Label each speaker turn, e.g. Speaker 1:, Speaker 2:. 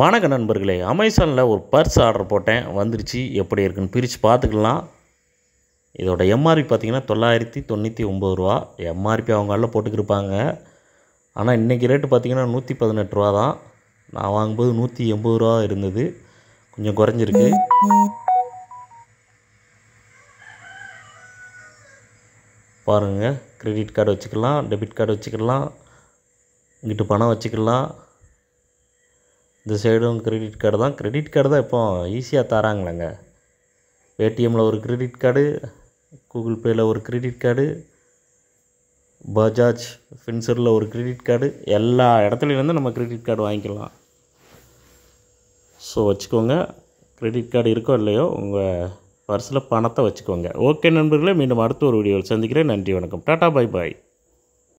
Speaker 1: வணக்க நண்பர்களே அமேசானில் ஒரு பர்ஸ் ஆர்டர் போட்டேன் வந்துருச்சு எப்படி இருக்குன்னு பிரித்து பார்த்துக்கலாம் இதோடய எம்ஆர்பி பார்த்திங்கன்னா தொள்ளாயிரத்தி தொண்ணூற்றி ஒம்பது ரூபா எம்ஆர்பி அவங்க எல்லாம் போட்டுக்கிருப்பாங்க ஆனால் இன்றைக்கி ரேட்டு பார்த்திங்கன்னா நூற்றி பதினெட்டு ரூபா தான் நான் வாங்கும்போது நூற்றி எண்பது ரூபா இருந்தது கொஞ்சம் குறைஞ்சிருக்கு பாருங்கள் க்ரெடிட் கார்டு வச்சுக்கலாம் டெபிட் கார்டு வச்சுக்கலாம் இங்கிட்டு பணம் வச்சுக்கலாம் இந்த சைடும் கிரெடிட் கார்டு தான் கிரெடிட் கார்டு தான் இப்போ ஈஸியாக தராங்களேங்க பேடிஎம்மில் ஒரு கிரெடிட் கார்டு கூகுள் பேயில் ஒரு கிரெடிட் கார்டு பஜாஜ் ஃபின்சரில் ஒரு கிரெடிட் கார்டு எல்லா இடத்துலேருந்து நம்ம கிரெடிட் கார்டு வாங்கிக்கலாம் ஸோ வச்சுக்கோங்க கிரெடிட் கார்டு இருக்கோ இல்லையோ உங்கள் பர்ஸில் பணத்தை வச்சுக்கோங்க ஓகே நண்பர்களே மீண்டும் அடுத்த ஒரு வீடியோவில் சந்திக்கிறேன் நன்றி வணக்கம் டாட்டா பாய் பாய்